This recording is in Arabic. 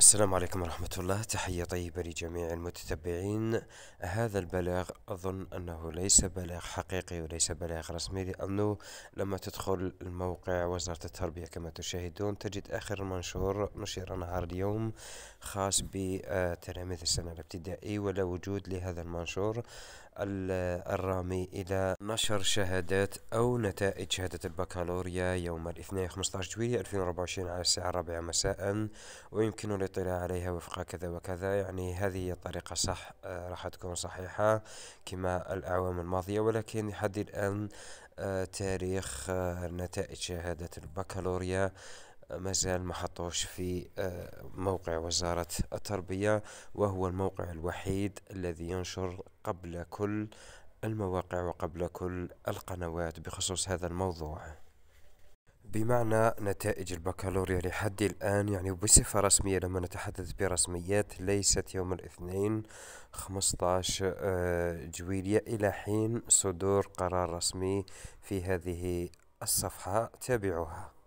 السلام عليكم ورحمة الله تحية طيبة لجميع المتتبعين هذا البلاغ أظن أنه ليس بلاغ حقيقي وليس بلاغ رسمي لأنه لما تدخل الموقع وزارة التربية كما تشاهدون تجد آخر منشور نشر نهار اليوم خاص بتلاميذ السنة الابتدائي ولا وجود لهذا المنشور الرامي إلى نشر شهادات أو نتائج شهادة البكالوريا يوم الاثنين 15 جويلية 2024 على الساعة الرابعة مساء ويمكن يطلع عليها وفق كذا وكذا يعني هذه الطريقة صح آه، راح تكون صحيحة كما الأعوام الماضية ولكن لحد الآن آه، تاريخ آه، نتائج شهادة البكالوريا مازال محطوش في موقع وزارة التربية وهو الموقع الوحيد الذي ينشر قبل كل المواقع وقبل كل القنوات بخصوص هذا الموضوع بمعنى نتائج البكالوريا لحد الآن يعني بصفة رسمية لما نتحدث برسميات ليست يوم الاثنين 15 آه، جويلية إلى حين صدور قرار رسمي في هذه الصفحة تابعوها